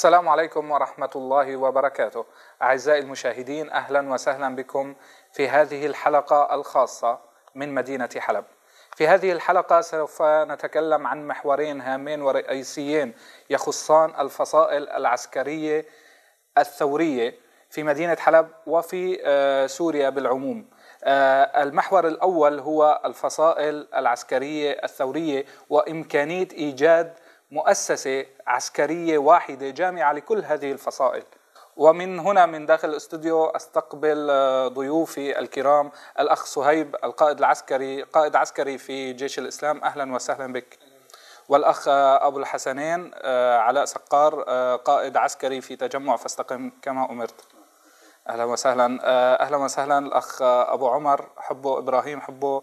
السلام عليكم ورحمة الله وبركاته. أعزائي المشاهدين أهلا وسهلا بكم في هذه الحلقة الخاصة من مدينة حلب. في هذه الحلقة سوف نتكلم عن محورين هامين ورئيسيين يخصان الفصائل العسكرية الثورية في مدينة حلب وفي آه، سوريا بالعموم. آه، المحور الأول هو الفصائل العسكرية الثورية وإمكانية إيجاد مؤسسة عسكرية واحدة جامعة لكل هذه الفصائل ومن هنا من داخل الاستوديو استقبل آه، ضيوفي الكرام الاخ صهيب القائد العسكري قائد عسكري في جيش الاسلام اهلا وسهلا بك والاخ آه، ابو الحسنين آه، علاء سقار قائد عسكري في تجمع فاستقم كما امرت اهلا وسهلا اهلا وسهلا الاخ ابو عمر حبه ابراهيم حبه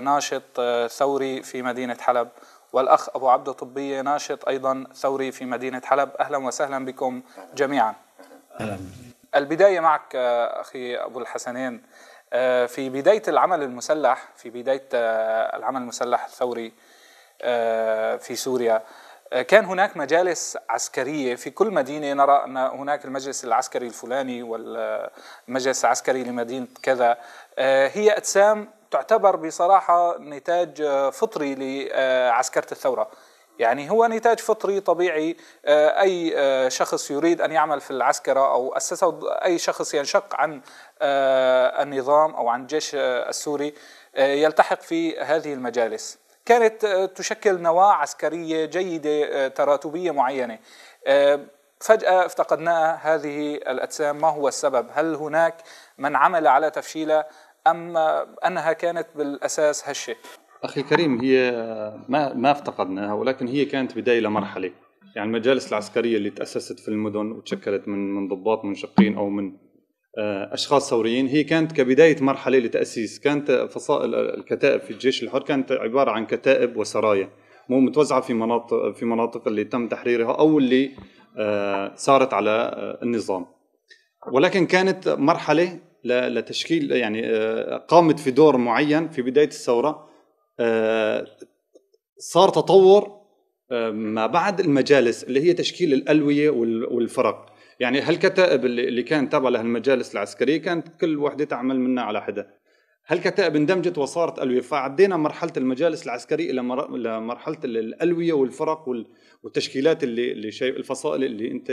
ناشط ثوري في مدينه حلب والأخ أبو عبده طبية ناشط أيضا ثوري في مدينة حلب أهلا وسهلا بكم جميعا أهلا. البداية معك أخي أبو الحسنين آه، في بداية العمل المسلح في بداية آه، العمل المسلح الثوري آه، في سوريا كان هناك مجالس عسكرية في كل مدينة نرى أن هناك المجلس العسكري الفلاني والمجلس العسكري لمدينة كذا هي أجسام تعتبر بصراحه نتاج فطري لعسكره الثوره يعني هو نتاج فطري طبيعي آه، اي آه، شخص يريد ان يعمل في العسكره او اسسه اي شخص ينشق عن آه، النظام او عن الجيش السوري يلتحق في هذه المجالس كانت تشكل نواه عسكريه جيده تراتبيه معينه فجأة افتقدنا هذه الأجسام ما هو السبب هل هناك من عمل على تفشيلها أم أنها كانت بالأساس هشة؟ أخي الكريم هي ما ما افتقدناها ولكن هي كانت بداية لمرحلة يعني المجالس العسكرية اللي تأسست في المدن وتشكلت من من ضباط منشقين أو من آه، أشخاص ثوريين هي كانت كبداية مرحلة لتأسيس كانت فصائل الكتائب في الجيش الحر كانت عبارة عن كتائب وسرايا مو متوزعة في مناطق في مناطق اللي تم تحريرها أو اللي آه، صارت على آه، النظام ولكن كانت مرحلة لتشكيل يعني آه، قامت في دور معين في بدايه الثوره آه، صار تطور آه، ما بعد المجالس اللي هي تشكيل الالويه والفرق يعني هالكتائب اللي كانت تابعه المجالس العسكريه كانت كل وحده تعمل منها على حدا هالكتائب اندمجت وصارت ألوية فعدينا مرحلة المجالس العسكرية إلى مرحلة الألوية والفرق والتشكيلات اللي اللي شايف الفصائل اللي انت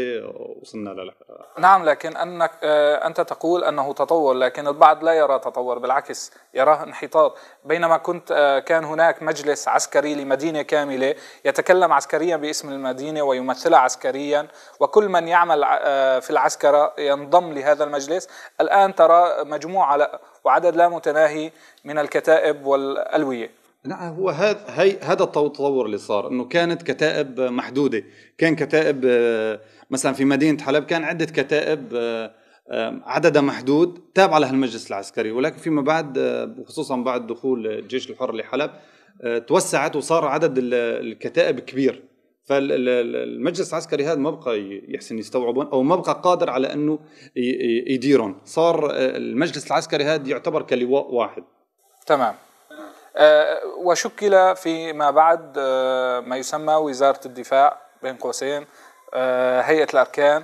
وصلنا لها نعم لكن انك آه، انت تقول انه تطور لكن البعض لا يرى تطور بالعكس يراه انحطاط بينما كنت آه، كان هناك مجلس عسكري لمدينه كامله يتكلم عسكريا باسم المدينه ويمثلها عسكريا وكل من يعمل آه، في العسكره ينضم لهذا المجلس الان ترى مجموعه وعدد لا متناهي من الكتائب والالويه لا نعم، هو هذا هي هذا التطور اللي صار انه كانت كتائب محدوده كان كتائب آه، مثلا في مدينه حلب كان عده كتائب آه، عددها محدود تابعه المجلس العسكري ولكن فيما بعد آه، وخصوصا بعد دخول الجيش الحر لحلب توسعت وصار عدد الكتائب كبير فالمجلس العسكري هذا ما بقى يحسن يستوعبهم او ما بقى قادر على انه يديرهم صار المجلس العسكري هذا يعتبر كلواء واحد تمام آه، وشكل فيما بعد آه، ما يسمى وزارة الدفاع بين قوسين آه، هيئة الأركان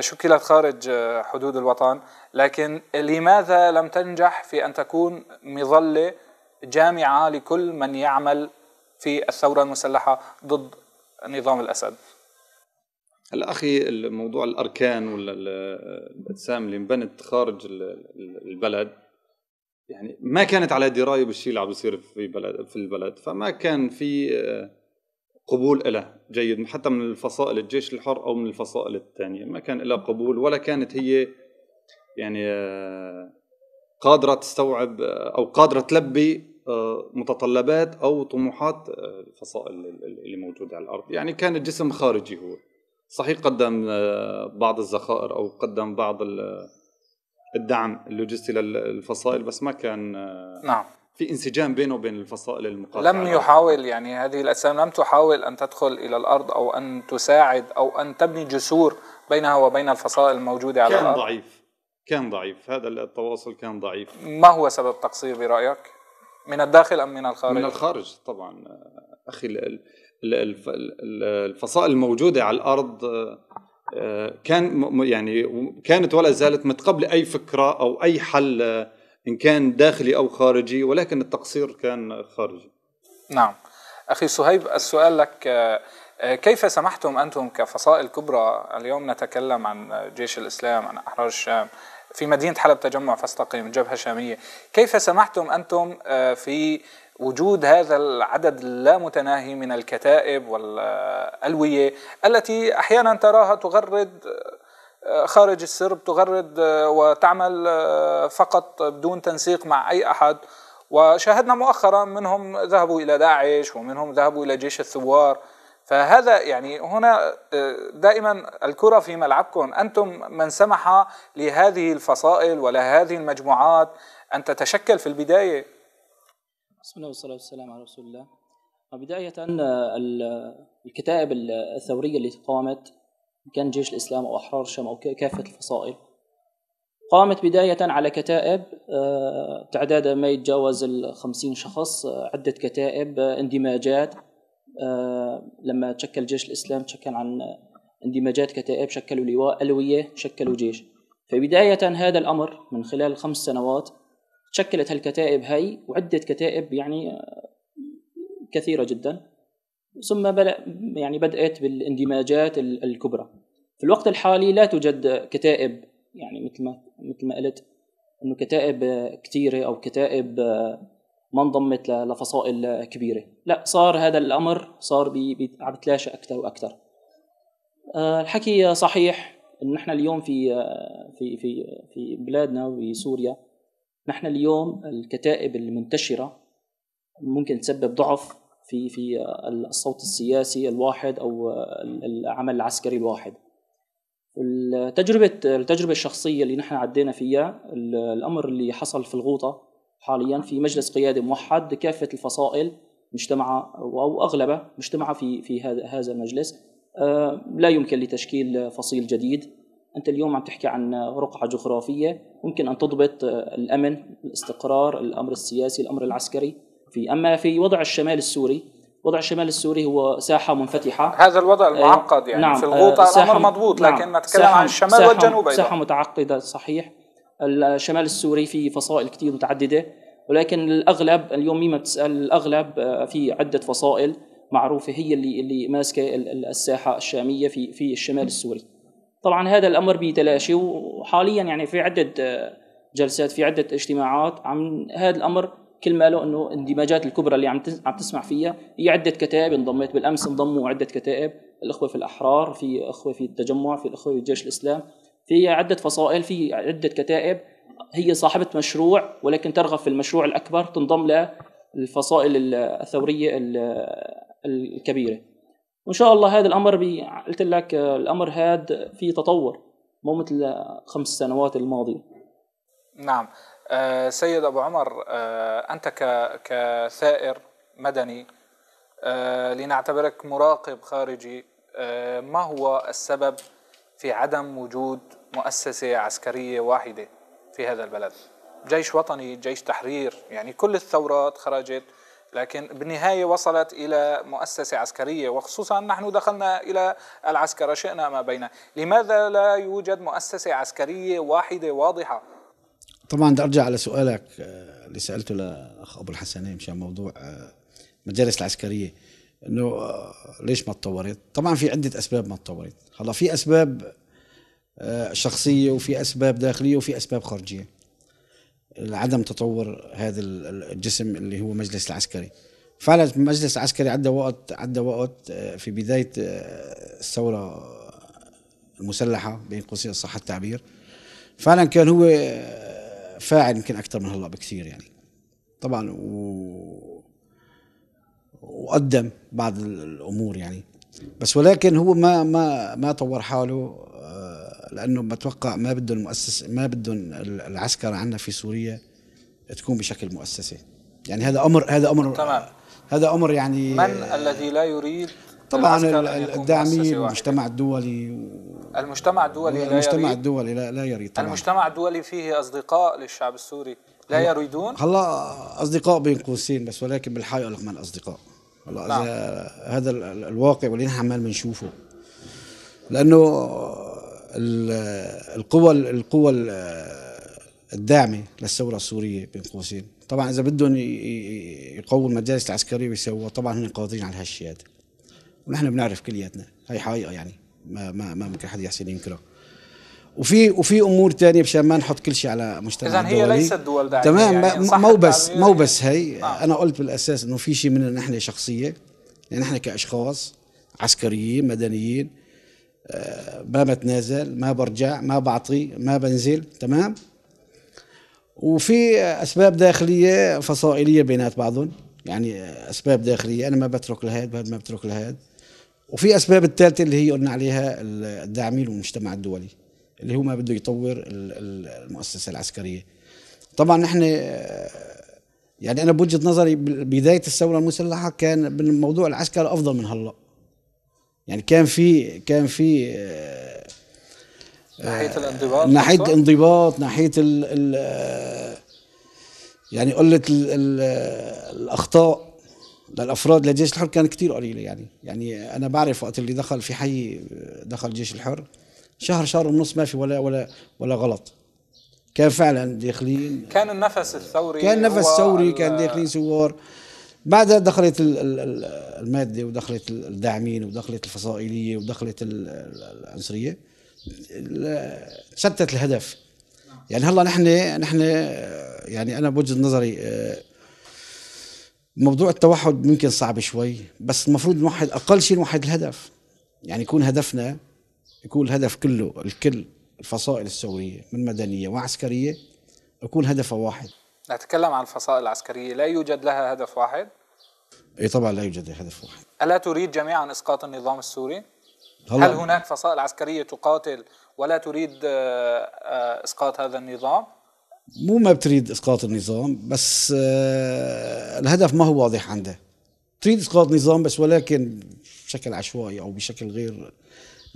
شكلت خارج حدود الوطن لكن لماذا لم تنجح في أن تكون مظلة جامعة لكل من يعمل في الثورة المسلحة ضد نظام الأسد هلا اخي الموضوع الاركان ولا الاجسام اللي انبنت خارج البلد يعني ما كانت على درايه بالشيء اللي عم بيصير في بلد في البلد فما كان في آه، قبول لها جيد حتى من الفصائل الجيش الحر او من الفصائل الثانيه ما كان لها قبول ولا كانت هي يعني آه، قادره تستوعب آه، او قادره تلبي متطلبات او طموحات الفصائل اللي موجوده على الارض يعني كان الجسم خارجي هو صحيح قدم بعض الذخائر او قدم بعض ال الدعم اللوجستي للفصائل بس ما كان آه، نعم في انسجام بينه وبين الفصائل المقاتلة لم يحاول يعني هذه الأجسام لم تحاول أن تدخل إلى الأرض أو أن تساعد أو أن تبني جسور بينها وبين الفصائل الموجودة على كان الأرض كان ضعيف كان ضعيف هذا التواصل كان ضعيف ما هو سبب تقصير برأيك؟ من الداخل أم من الخارج؟ من الخارج طبعا آه، أخي الفصائل الموجودة على الأرض آه، كان يعني كانت ولا زالت متقبلة أي فكرة أو أي حل إن كان داخلي أو خارجي ولكن التقصير كان خارجي نعم أخي صهيب السؤال لك آه، آه، كيف سمحتم أنتم كفصائل كبرى اليوم نتكلم عن جيش الإسلام عن أحرار الشام في مدينة حلب تجمع فاستقيم جبهة شامية كيف سمحتم أنتم آه، في وجود هذا العدد اللامتناهي من الكتائب والألوية التي أحيانا تراها تغرد آه، خارج السرب تغرد آه، وتعمل آه، فقط بدون تنسيق مع أي أحد وشاهدنا مؤخرا منهم ذهبوا إلى داعش ومنهم ذهبوا إلى جيش الثوار فهذا يعني هنا دائما الكرة في ملعبكم أنتم من سمح لهذه الفصائل ولهذه المجموعات أن تتشكل في البداية بسم الله والصلاة والسلام على رسول الله بداية الكتائب الثورية اللي قامت كان جيش الإسلام أو أحرار الشام أو كافة الفصائل قامت بداية على كتائب آه، تعدادها ما يتجاوز الخمسين شخص آه، عدة كتائب آه، اندماجات لما تشكل جيش الإسلام تشكل عن اندماجات كتائب شكلوا لواء ألوية شكلوا جيش فبداية هذا الأمر من خلال خمس سنوات تشكلت هالكتائب هي وعدة كتائب يعني آه، كثيرة جدا ثم يعني بدأت بالاندماجات الكبرى في الوقت الحالي لا توجد كتائب يعني مثل ما مثل ما قلت انه كتائب كثيره او كتائب آه، ما انضمت لفصائل كبيره لا صار هذا الامر صار عم بتلاشى اكثر واكثر آه، الحكي صحيح ان نحن اليوم في في في في بلادنا بسوريا نحن اليوم الكتائب المنتشره ممكن تسبب ضعف في في الصوت السياسي الواحد او العمل العسكري الواحد التجربة التجربة الشخصية اللي نحن عدينا فيها الأمر اللي حصل في الغوطة حاليا في مجلس قيادي موحد كافة الفصائل مجتمعة أو أغلبها مجتمعة في في هذا المجلس آه، لا يمكن لتشكيل فصيل جديد انت اليوم عم تحكي عن رقعه جغرافيه ممكن ان تضبط آه، الامن الاستقرار الامر السياسي الامر العسكري في اما في وضع الشمال السوري وضع الشمال السوري هو ساحه منفتحه هذا الوضع آه، المعقد يعني نعم في آه، الغوطه الامر مضبوط نعم لكن نتكلم عن الشمال والجنوب ايضا ساحه متعقده صحيح الشمال السوري فيه فصائل كثير متعدده ولكن الاغلب اليوم مما بتسال الاغلب في عده فصائل معروفه هي اللي اللي ماسكه الساحه الشاميه في في الشمال السوري طبعا هذا الامر بيتلاشي وحاليا يعني في عده آه، جلسات في عده اجتماعات عم هذا الامر كل ما له انه الاندماجات الكبرى اللي عم عم تسمع فيها هي عده كتائب انضمت بالامس انضموا عده كتائب الاخوه في الاحرار في اخوه في التجمع في الاخوه في جيش الاسلام في عده فصائل في عده كتائب هي صاحبه مشروع ولكن ترغب في المشروع الاكبر تنضم للفصائل الثوريه آه، الكبيره وان شاء الله هذا الامر بي قلت لك آه، الامر هذا في تطور مو مثل خمس سنوات الماضيه نعم آه، سيد ابو عمر آه، انت كثائر مدني لنعتبرك مراقب خارجي ما هو السبب في عدم وجود مؤسسه عسكريه واحده في هذا البلد جيش وطني جيش تحرير يعني كل الثورات خرجت لكن بالنهاية وصلت إلى مؤسسة عسكرية وخصوصا نحن دخلنا إلى العسكرة شئنا ما بين لماذا لا يوجد مؤسسة عسكرية واحدة واضحة طبعا بدي أرجع على سؤالك آه، اللي سألته لأخ أبو الحسنين مشان موضوع آه، المجالس العسكرية انه آه، ليش ما تطورت؟ طبعا في عده اسباب ما تطورت، هلا في اسباب شخصيه وفي اسباب داخليه وفي اسباب خارجيه. عدم تطور هذا الجسم اللي هو مجلس العسكري فعلا المجلس العسكري عدى وقت عدى وقت آه، في بدايه آه، الثوره المسلحه بين قوسين صح التعبير فعلا كان هو آه، فاعل يمكن اكثر من هلا بكثير يعني طبعا و... وقدم بعض الامور يعني بس ولكن هو ما ما ما طور حاله لانه بتوقع ما بدهم المؤسس ما بدهم العسكر عندنا في سوريا تكون بشكل مؤسسه يعني هذا امر هذا امر تمام. هذا امر يعني من الذي لا يريد طبعا الداعمين المجتمع الدولي المجتمع الدولي لا المجتمع يريد الدولي لا, لا يريد طبعا المجتمع الدولي فيه اصدقاء للشعب السوري لا يريدون هلا اصدقاء بين قوسين بس ولكن بالحقيقه لهم الاصدقاء هلا نعم. هذا الواقع واللي نحن عمال بنشوفه لانه القوى القوى الداعمه للثوره السوريه بين قوسين طبعا اذا بدهم يقووا المجالس العسكريه ويسووها طبعا هن قادرين على هالشيء هذا ونحن بنعرف كلياتنا هي حقيقه يعني ما ما ما ممكن حد يحسن ينكره وفي وفي امور ثانيه مشان ما نحط كل شيء على مجتمع اذا هي ليست دول داعمه يعني، تمام يعني مو بس مو بس هي آه. انا قلت بالاساس انه في شيء مننا نحن شخصيه يعني نحن كاشخاص عسكريين مدنيين آه، ما بتنازل ما برجع ما بعطي ما بنزل تمام وفي اسباب داخليه فصائليه بينات بعضهم يعني اسباب داخليه انا ما بترك لهذا ما بترك لهذا وفي اسباب الثالثه اللي هي قلنا عليها الداعمين والمجتمع الدولي اللي هو ما بده يطور المؤسسه العسكريه طبعا نحن آه، يعني انا بوجهه نظري بدايه الثوره المسلحه كان بالموضوع العسكري افضل من هلا يعني كان في كان في آه، ناحيه آه، الانضباط ناحيه الانضباط ناحيه ال الـ آه، يعني قله الاخطاء للافراد للجيش الحر كانت كثير قليله يعني يعني انا بعرف وقت اللي دخل في حي دخل الجيش الحر شهر شهر ونص ما في ولا ولا ولا غلط كان فعلا داخلين كان النفس الثوري كان النفس ثوري كان داخلين ثوار بعدها دخلت الماده ودخلت الداعمين ودخلت الفصائليه ودخلت العنصريه شتت الهدف يعني هلا نحن نحن يعني انا بوجهه نظري آه، موضوع التوحد ممكن صعب شوي بس المفروض نوحد اقل شيء نوحد الهدف يعني يكون هدفنا يكون الهدف كله الكل الفصائل السوريه من مدنيه وعسكريه يكون هدفها واحد نتكلم عن الفصائل العسكريه لا يوجد لها هدف واحد اي طبعا لا يوجد هدف واحد الا تريد جميعا اسقاط النظام السوري؟ هل, هناك فصائل عسكريه تقاتل ولا تريد آه، آه، اسقاط هذا النظام؟ مو ما بتريد اسقاط النظام بس آه، الهدف ما هو واضح عنده تريد اسقاط نظام بس ولكن بشكل عشوائي او بشكل غير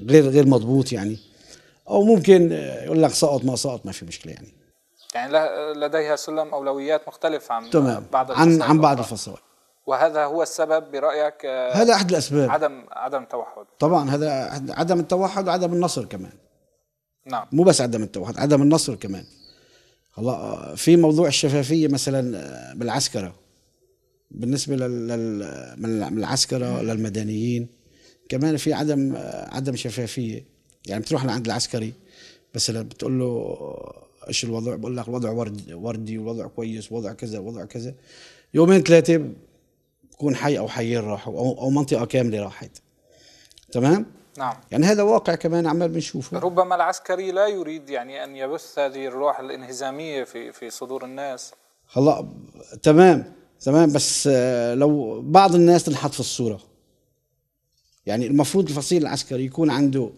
غير غير مضبوط يعني او ممكن يقول لك سقط ما سقط ما في مشكله يعني يعني لديها سلم اولويات مختلفه عن تمام. بعض عن عن بعض الفصائل وهذا هو السبب برايك آه، هذا احد الاسباب عدم عدم التوحد طبعا هذا عدم التوحد وعدم النصر كمان نعم مو بس عدم التوحد عدم النصر كمان الله في موضوع الشفافيه مثلا آه، بالعسكره بالنسبه لل من العسكره للمدنيين كمان في عدم آه، عدم شفافيه يعني بتروح لعند العسكري مثلا بتقول له ايش الوضع بقول لك الوضع وردي والوضع كويس وضع كذا وضع كذا يومين ثلاثه يكون حي او حيين راحوا او او منطقه كامله راحت تمام نعم يعني هذا واقع كمان عمال بنشوفه ربما العسكري لا يريد يعني ان يبث هذه الروح الانهزاميه في في صدور الناس هلا تمام تمام بس آه، لو بعض الناس تنحط في الصوره يعني المفروض الفصيل العسكري يكون عنده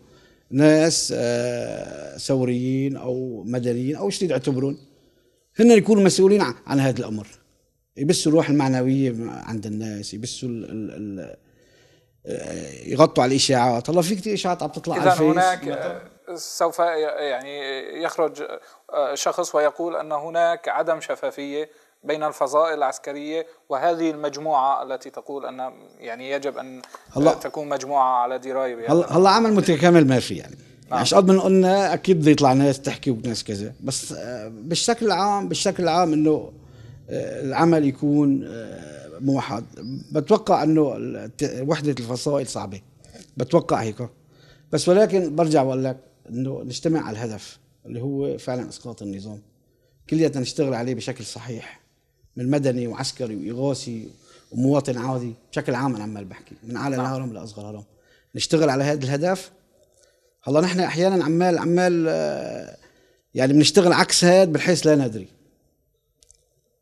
ناس آه، ثوريين او مدنيين او شو تعتبرون هن يكونوا مسؤولين عن هذا الامر يبثوا الروح المعنويه عند الناس يبثوا آه، يغطوا على الاشاعات الله في كثير اشاعات عم تطلع على الفيس هناك آه، سوف يعني يخرج آه، شخص ويقول ان هناك عدم شفافيه بين الفضائل العسكريه وهذه المجموعه التي تقول ان يعني يجب ان هلا تكون مجموعه على درايه هلا هلا عمل متكامل ما في يعني نعم. مش يعني قد ما قلنا اكيد بده يطلع ناس تحكي وناس كذا بس بالشكل العام بالشكل العام انه آه، العمل يكون آه، موحد بتوقع انه وحده الفصائل صعبه بتوقع هيك بس ولكن برجع بقول لك انه نجتمع على الهدف اللي هو فعلا اسقاط النظام كلياتنا نشتغل عليه بشكل صحيح من مدني وعسكري واغاثي ومواطن عادي بشكل عام انا عمال بحكي من اعلى نعم. الهرم لاصغر هرم نشتغل على هذا الهدف هلا نحن احيانا عمال عمال آه، يعني بنشتغل عكس هذا بحيث لا ندري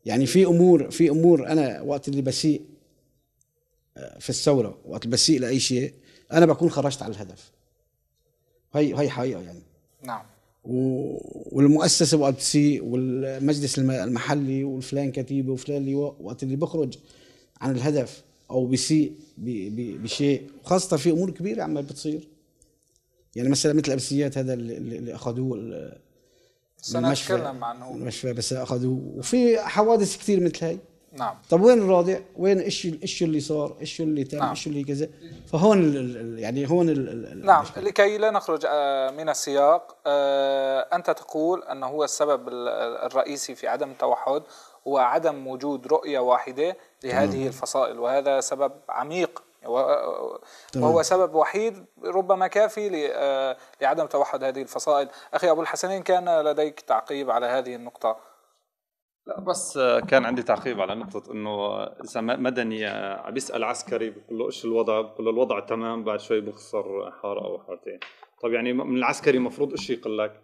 يعني في امور في امور انا وقت اللي بسيء آه، في الثوره وقت بسيء لاي شيء انا بكون خرجت على الهدف هي هي حقيقه يعني نعم والمؤسسه وقت بتسيء والمجلس المحلي والفلان كتيبه وفلان لواء وقت اللي بخرج عن الهدف او بسيء بشيء خاصه في امور كبيره عم بتصير يعني مثلا مثل الابسيات هذا اللي اخذوه المشفى عنه المشفى بس اخذوه وفي حوادث كثير مثل هي نعم طب وين الرادع؟ وين ايش ايش اللي صار؟ ايش اللي تم؟ نعم. ايش نعم. اللي كذا؟ فهون الـ يعني هون الـ نعم المشكلة. لكي لا نخرج آه، من السياق آه، انت تقول انه هو السبب الرئيسي في عدم التوحد هو عدم وجود رؤيه واحده لهذه نعم. الفصائل وهذا سبب عميق وهو سبب وحيد ربما كافي آه، لعدم توحد هذه الفصائل أخي أبو الحسنين كان لديك تعقيب على هذه النقطة لا بس آه، كان عندي تعقيب على نقطة إنه إذا مدني آه، عم يسأل عسكري بقول له إيش الوضع؟ بقول له الوضع تمام بعد شوي بخسر حارة أو حارتين. طب يعني من العسكري المفروض إيش يقول لك؟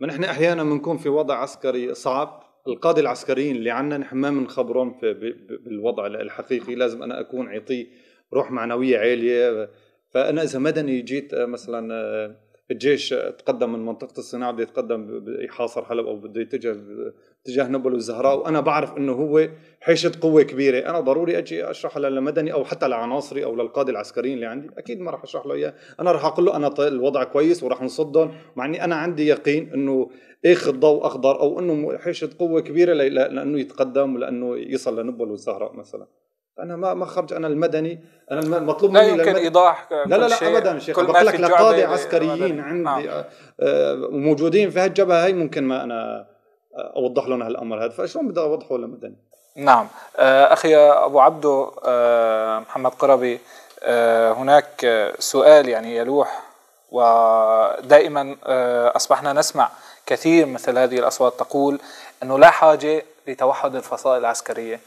ما نحن أحيانا بنكون في وضع عسكري صعب القادة العسكريين اللي عنا نحن ما بنخبرهم بالوضع الحقيقي لازم أنا أكون عطيه روح معنويه عاليه فانا اذا مدني جيت آه، مثلا آه، الجيش تقدم من منطقه الصناعه بده يتقدم يحاصر حلب او بده يتجه اتجاه نبل والزهراء وانا بعرف انه هو حيشه قوه كبيره، انا ضروري اجي اشرحها للمدني او حتى لعناصري او للقاده العسكريين اللي عندي، اكيد ما راح اشرح له اياه، انا راح اقول له انا الوضع كويس وراح نصدهم، مع اني انا عندي يقين انه اخذ ضوء اخضر او انه حيشه قوه كبيره لانه يتقدم ولانه يصل لنبل والزهراء مثلا. انا ما ما خرج انا المدني انا المطلوب مني لا يمكن للمدني. ايضاح لا لا لا ابدا شيخ بقول لك لقاده عسكريين عندي نعم. آه، موجودين في هالجبهه هي ممكن ما انا اوضح لهم هالامر هذا فشلون بدي اوضحه للمدني نعم آه، اخي ابو عبده آه، محمد قربي هناك سؤال يعني يلوح ودائما اصبحنا نسمع كثير مثل هذه الاصوات تقول انه لا حاجه لتوحد الفصائل العسكريه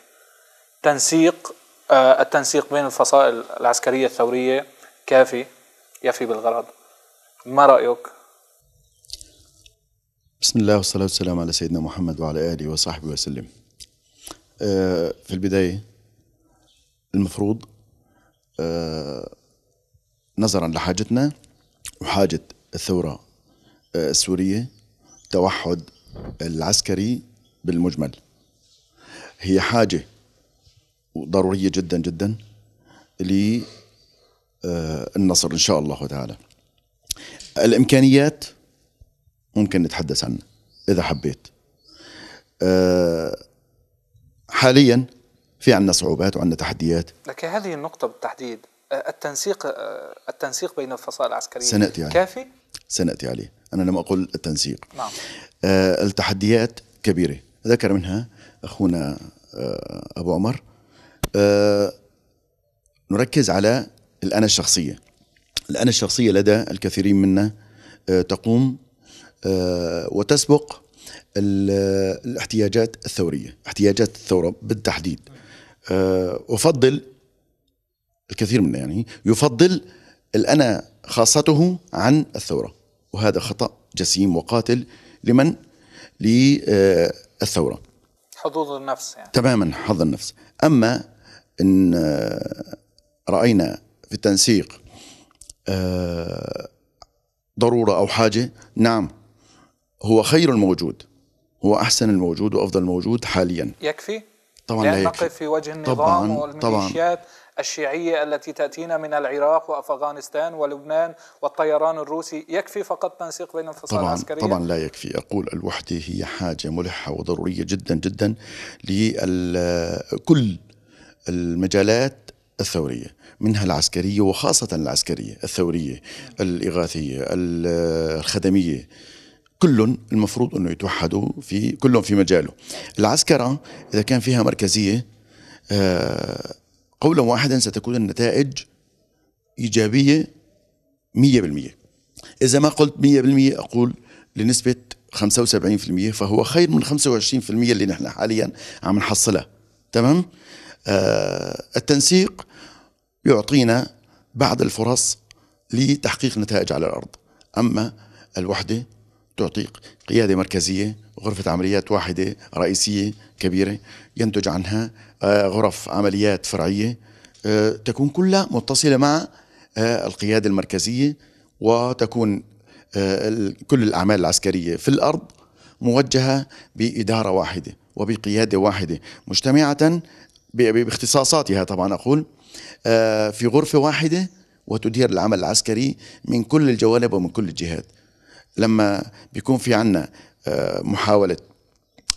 تنسيق آه، التنسيق بين الفصائل العسكرية الثورية كافي يفي بالغرض ما رأيك؟ بسم الله والصلاة والسلام على سيدنا محمد وعلى آله وصحبه وسلم آه، في البداية المفروض آه، نظرا لحاجتنا وحاجة الثورة السورية توحد العسكري بالمجمل هي حاجة وضرورية جدا جدا للنصر آه، إن شاء الله تعالى الإمكانيات ممكن نتحدث عنها إذا حبيت آه، حاليا في عندنا صعوبات وعندنا تحديات لكن هذه النقطة بالتحديد آه، التنسيق التنسيق بين الفصائل العسكرية سنأتي عليه كافي؟ سنأتي عليه أنا لم أقل التنسيق نعم. التحديات كبيرة ذكر منها أخونا أبو عمر آه، نركز على الأنا الشخصية الأنا الشخصية لدى الكثيرين منا آه، تقوم آه، وتسبق الاحتياجات الثورية احتياجات الثورة بالتحديد أفضل الكثير منا يعني يفضل الأنا خاصته عن الثورة وهذا خطأ جسيم وقاتل لمن للثورة حظوظ النفس يعني. تماما حظ النفس أما إن آه، رأينا في التنسيق آه، ضرورة أو حاجة نعم هو خير الموجود هو أحسن الموجود وأفضل الموجود حاليا يكفي؟ طبعا لا يكفي نقف في وجه النظام طبعاً والميليشيات طبعاً الشيعية التي تأتينا من العراق وأفغانستان ولبنان والطيران الروسي يكفي فقط تنسيق بين الفصائل طبعا العسكرية؟ طبعا لا يكفي أقول الوحدة هي حاجة ملحة وضرورية جدا جدا لكل المجالات الثورية منها العسكرية وخاصة العسكرية الثورية الإغاثية الخدمية كل المفروض أنه يتوحدوا في كلهم في مجاله العسكرة إذا كان فيها مركزية آه، قولا واحدا ستكون النتائج إيجابية 100% إذا ما قلت 100% أقول لنسبة 75% فهو خير من 25% اللي نحن حاليا عم نحصلها تمام؟ آه، التنسيق يعطينا بعض الفرص لتحقيق نتائج على الأرض أما الوحدة تعطيك قيادة مركزية غرفة عمليات واحدة رئيسية كبيرة ينتج عنها آه، غرف عمليات فرعية آه، تكون كلها متصلة مع القيادة المركزية وتكون كل الأعمال العسكرية في الأرض موجهة بإدارة واحدة وبقيادة واحدة مجتمعة باختصاصاتها طبعا أقول آه، في غرفة واحدة وتدير العمل العسكري من كل الجوانب ومن كل الجهات لما بيكون في عنا آه، محاولة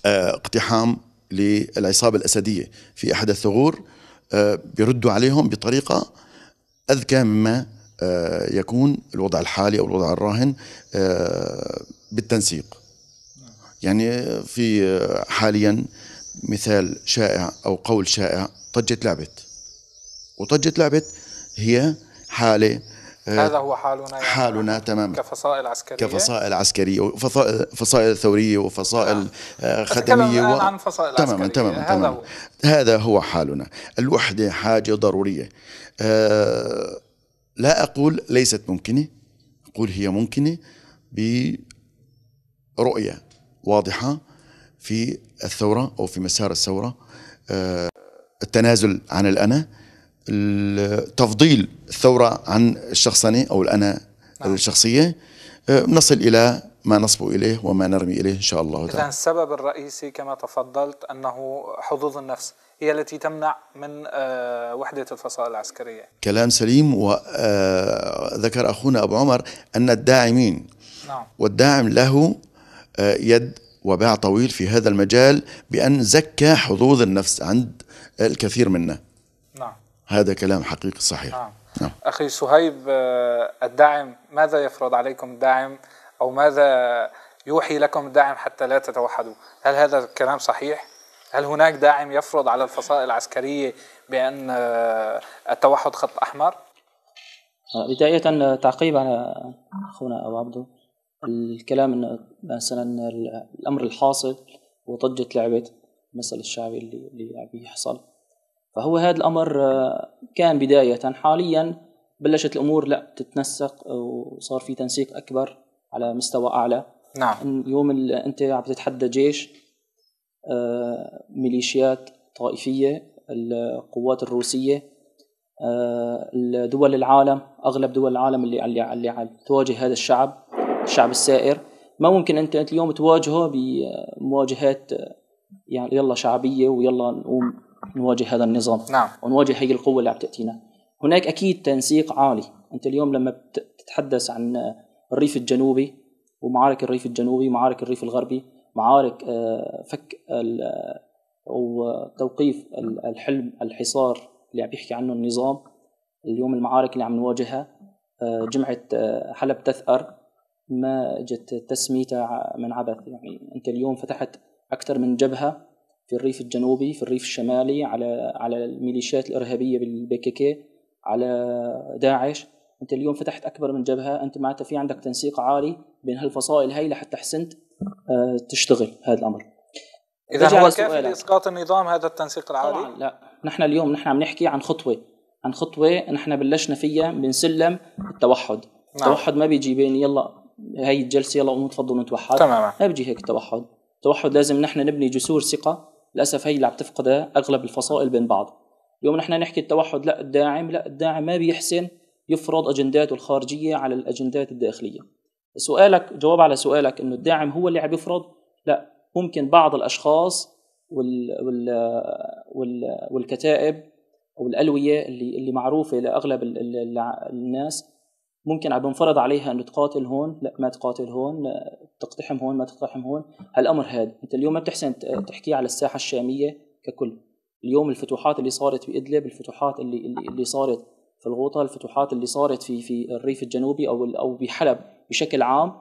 آه، اقتحام للعصابة الأسدية في أحد الثغور بيردوا عليهم بطريقة أذكى مما يكون الوضع الحالي أو الوضع الراهن بالتنسيق يعني في حاليا مثال شائع أو قول شائع طجة لعبت وطجة لعبت هي حالة آه، هذا هو حالنا يعني حالنا تماما كفصائل عسكريه كفصائل عسكريه وفصائل فصائل ثوريه وفصائل آه. ختميه و... عن فصائل تماما تماما هذا, تماما. هو. هذا هو حالنا الوحده حاجه ضروريه آه لا اقول ليست ممكنه اقول هي ممكنه برؤيه واضحه في الثورة أو في مسار الثورة آه، التنازل عن الأنا تفضيل الثورة عن الشخصنة أو الأنا نعم. الشخصية آه، نصل إلى ما نصب إليه وما نرمي إليه إن شاء الله تعالى إذا السبب الرئيسي كما تفضلت أنه حظوظ النفس هي التي تمنع من آه، وحدة الفصائل العسكرية كلام سليم وذكر أخونا أبو عمر أن الداعمين نعم. والداعم له يد وباع طويل في هذا المجال بأن زكى حظوظ النفس عند الكثير منا نعم هذا كلام حقيقي صحيح نعم. نعم. أخي صهيب آه، الداعم ماذا يفرض عليكم الداعم أو ماذا يوحي لكم الداعم حتى لا تتوحدوا هل هذا الكلام صحيح؟ هل هناك داعم يفرض على الفصائل العسكرية بأن آه، التوحد خط أحمر؟ آه، بداية تعقيب على أخونا أبو عبده الكلام انه مثلا الامر الحاصل وضجه لعبه المثل الشعبي اللي اللي بيحصل فهو هذا الامر آه، كان بدايه حاليا بلشت الامور لا تتنسق وصار في تنسيق اكبر على مستوى اعلى نعم اليوم انت عم تتحدى جيش آه، ميليشيات طائفيه القوات الروسيه آه، دول العالم اغلب دول العالم اللي اللي, اللي تواجه هذا الشعب الشعب السائر ما ممكن انت اليوم تواجهه بمواجهات يعني يلا شعبيه ويلا نقوم نواجه هذا النظام نعم. ونواجه هي القوه اللي عم تاتينا هناك اكيد تنسيق عالي انت اليوم لما بتتحدث عن الريف الجنوبي ومعارك الريف الجنوبي ومعارك الريف الغربي معارك آه، فك وتوقيف الحلم الحصار اللي عم يحكي عنه النظام اليوم المعارك اللي عم نواجهها آه، جمعة آه، حلب تثأر ما جت تسميتها من عبث يعني انت اليوم فتحت اكثر من جبهه في الريف الجنوبي في الريف الشمالي على على الميليشيات الارهابيه بالبيكيكي على داعش انت اليوم فتحت اكبر من جبهه انت معناتها في عندك تنسيق عالي بين هالفصائل هي لحتى حسنت آه، تشتغل هذا الامر اذا هو كافي لاسقاط النظام هذا التنسيق العالي طبعا لا نحن اليوم نحن عم نحكي عن خطوه عن خطوه نحن بلشنا فيها من سلم التوحد نعم. التوحد ما بيجي بين يلا هاي الجلسه يلا قوموا تفضلوا نتوحد تماما ما بيجي هيك التوحد التوحد لازم نحن نبني جسور ثقه للاسف هي اللي عم تفقدها اغلب الفصائل بين بعض اليوم نحن نحكي التوحد لا الداعم لا الداعم ما بيحسن يفرض اجنداته الخارجيه على الاجندات الداخليه سؤالك جواب على سؤالك انه الداعم هو اللي عم يفرض لا ممكن بعض الاشخاص وال وال وال والكتائب والالويه اللي اللي معروفه لاغلب الناس ممكن عم بنفرض عليها انه تقاتل هون لا ما تقاتل هون آه، تقتحم هون ما تقتحم هون هالامر هذا انت اليوم ما بتحسن تحكيه على الساحه الشاميه ككل اليوم الفتوحات اللي صارت بادلب الفتوحات اللي اللي, اللي صارت في الغوطه الفتوحات اللي صارت في في الريف الجنوبي او او بحلب بشكل عام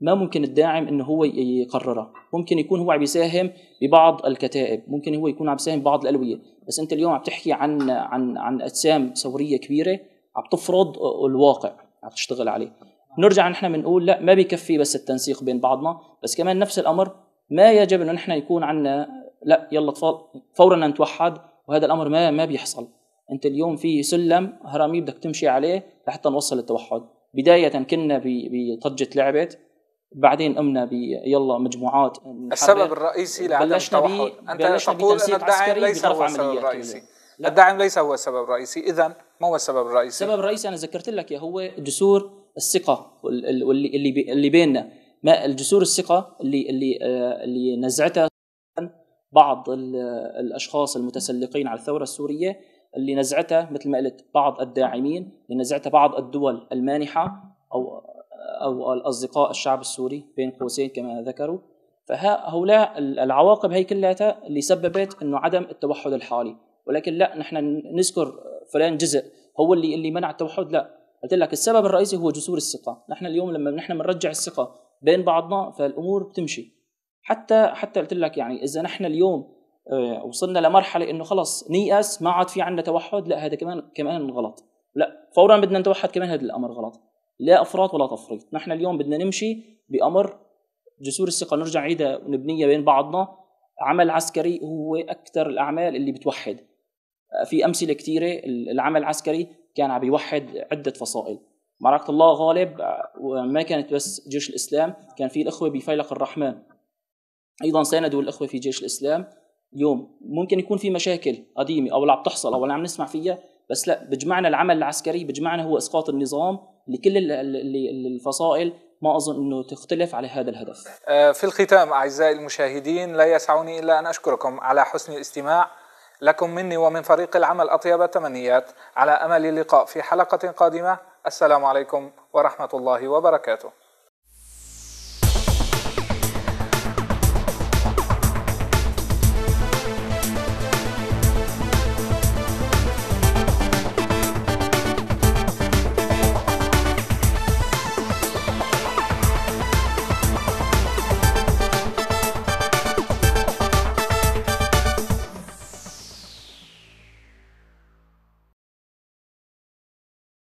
ما ممكن الداعم انه هو يقررها ممكن يكون هو عم يساهم ببعض الكتائب ممكن هو يكون عم يساهم ببعض الالويه بس انت اليوم عم تحكي عن عن عن اجسام ثوريه كبيره عم تفرض الواقع عم تشتغل عليه نرجع نحن بنقول لا ما بيكفي بس التنسيق بين بعضنا بس كمان نفس الامر ما يجب انه نحن يكون عندنا لا يلا فورا نتوحد وهذا الامر ما ما بيحصل انت اليوم في سلم هرمي بدك تمشي عليه لحتى نوصل للتوحد بدايه كنا بطجه لعبه بعدين قمنا ب يلا مجموعات السبب الرئيسي لعدم التوحد انت تقول ان الداعي ليس هو السبب الرئيسي الداعم الدعم ليس هو السبب الرئيسي اذا ما هو السبب الرئيسي السبب الرئيسي انا ذكرت لك هو جسور الثقه اللي اللي اللي بيننا ما الجسور الثقه اللي اللي آه، اللي نزعتها بعض الاشخاص المتسلقين على الثوره السوريه اللي نزعتها مثل ما قلت بعض الداعمين اللي نزعتها بعض الدول المانحه او آه، او الاصدقاء الشعب السوري بين قوسين كما ذكروا فهؤلاء العواقب هي كلها اللي سببت انه عدم التوحد الحالي ولكن لا نحن نذكر فلان جزء هو اللي اللي منع التوحد لا قلت لك السبب الرئيسي هو جسور الثقه نحن اليوم لما نحن بنرجع الثقه بين بعضنا فالامور بتمشي حتى حتى قلت لك يعني اذا نحن اليوم آه، وصلنا لمرحله انه خلص نيأس ما عاد في عندنا توحد لا هذا كمان كمان غلط لا فورا بدنا نتوحد كمان هذا الامر غلط لا افراط ولا تفريط نحن اليوم بدنا نمشي بامر جسور الثقه نرجع عيدها ونبنيها بين بعضنا عمل عسكري هو اكثر الاعمال اللي بتوحد في امثله كثيره العمل العسكري كان عم يوحد عده فصائل معركه الله غالب آه، ما كانت بس جيش الاسلام كان في الاخوه بفيلق الرحمن ايضا ساندوا الاخوه في جيش الاسلام اليوم ممكن يكون في مشاكل قديمه او اللي عم تحصل او اللي عم نسمع فيها بس لا بجمعنا العمل العسكري بجمعنا هو اسقاط النظام لكل الفصائل ما اظن انه تختلف على هذا الهدف. آه، في الختام اعزائي المشاهدين لا يسعني الا ان اشكركم على حسن الاستماع. لكم مني ومن فريق العمل أطيب التمنيات على أمل اللقاء في حلقة قادمة السلام عليكم ورحمة الله وبركاته